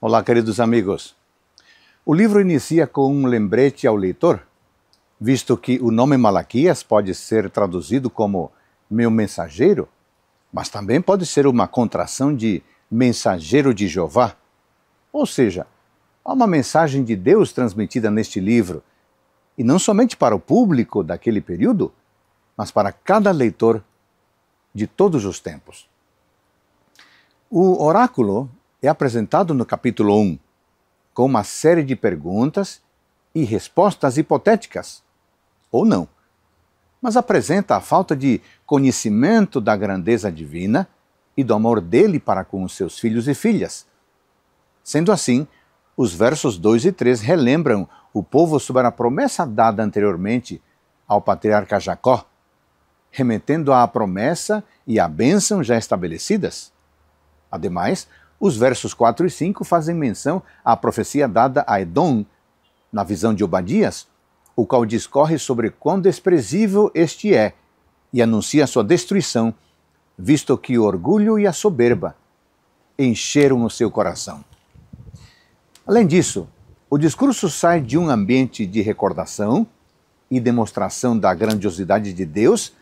Olá, queridos amigos. O livro inicia com um lembrete ao leitor, visto que o nome Malaquias pode ser traduzido como meu mensageiro, mas também pode ser uma contração de mensageiro de Jeová. Ou seja, há uma mensagem de Deus transmitida neste livro, e não somente para o público daquele período, mas para cada leitor de todos os tempos. O oráculo é apresentado no capítulo 1, com uma série de perguntas e respostas hipotéticas, ou não, mas apresenta a falta de conhecimento da grandeza divina e do amor dele para com os seus filhos e filhas. Sendo assim, os versos 2 e 3 relembram o povo sobre a promessa dada anteriormente ao patriarca Jacó, remetendo à promessa e à bênção já estabelecidas. Ademais, os versos 4 e 5 fazem menção à profecia dada a Edom, na visão de Obadias, o qual discorre sobre quão desprezível este é e anuncia sua destruição, visto que o orgulho e a soberba encheram o seu coração. Além disso, o discurso sai de um ambiente de recordação e demonstração da grandiosidade de Deus,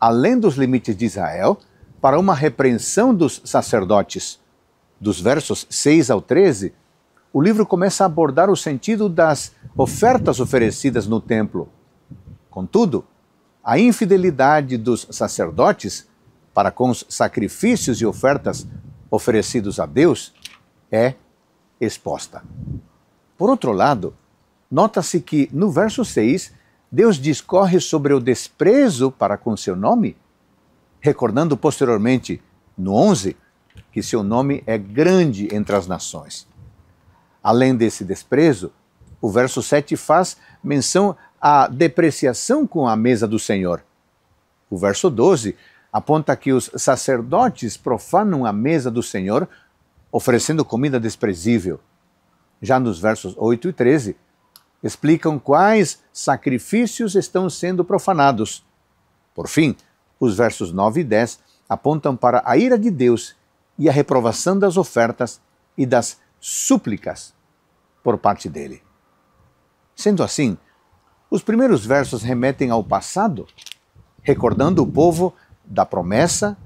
além dos limites de Israel, para uma repreensão dos sacerdotes dos versos 6 ao 13, o livro começa a abordar o sentido das ofertas oferecidas no templo. Contudo, a infidelidade dos sacerdotes para com os sacrifícios e ofertas oferecidos a Deus é exposta. Por outro lado, nota-se que no verso 6, Deus discorre sobre o desprezo para com seu nome, recordando posteriormente, no 11, que seu nome é grande entre as nações. Além desse desprezo, o verso 7 faz menção à depreciação com a mesa do Senhor. O verso 12 aponta que os sacerdotes profanam a mesa do Senhor, oferecendo comida desprezível. Já nos versos 8 e 13, explicam quais sacrifícios estão sendo profanados. Por fim, os versos 9 e 10 apontam para a ira de Deus e a reprovação das ofertas e das súplicas por parte dele. Sendo assim, os primeiros versos remetem ao passado, recordando o povo da promessa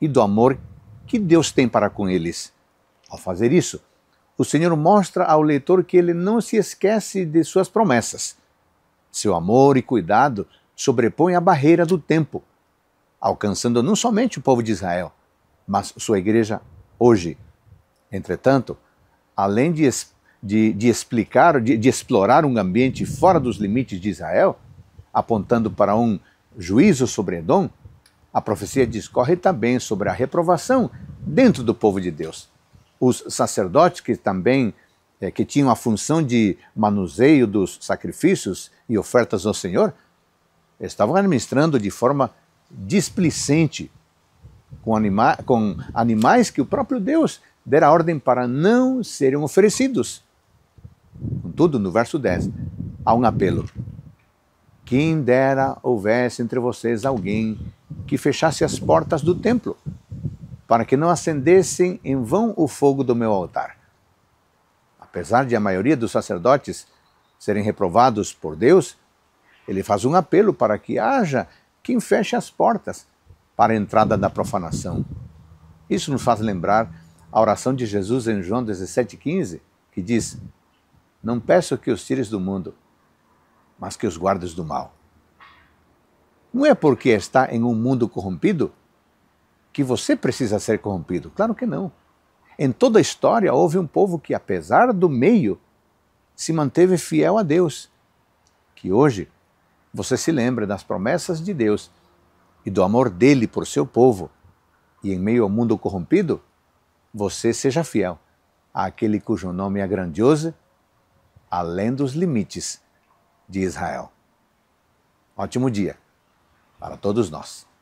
e do amor que Deus tem para com eles. Ao fazer isso, o Senhor mostra ao leitor que ele não se esquece de suas promessas. Seu amor e cuidado sobrepõem a barreira do tempo, alcançando não somente o povo de Israel, mas sua igreja hoje. Entretanto, além de, de, de explicar, de, de explorar um ambiente fora dos limites de Israel, apontando para um juízo sobre Edom, a profecia discorre também sobre a reprovação dentro do povo de Deus. Os sacerdotes que também eh, que tinham a função de manuseio dos sacrifícios e ofertas ao Senhor, estavam administrando de forma displicente com, anima com animais que o próprio Deus dera ordem para não serem oferecidos. Contudo, no verso 10, há um apelo. Quem dera houvesse entre vocês alguém que fechasse as portas do templo, para que não acendessem em vão o fogo do meu altar. Apesar de a maioria dos sacerdotes serem reprovados por Deus, ele faz um apelo para que haja quem feche as portas para a entrada da profanação. Isso nos faz lembrar a oração de Jesus em João 17,15, que diz: Não peço que os tires do mundo, mas que os guardes do mal. Não é porque está em um mundo corrompido que você precisa ser corrompido. Claro que não. Em toda a história houve um povo que, apesar do meio, se manteve fiel a Deus. Que hoje você se lembre das promessas de Deus e do amor dele por seu povo, e em meio ao mundo corrompido, você seja fiel àquele cujo nome é grandioso, além dos limites de Israel. Ótimo dia para todos nós.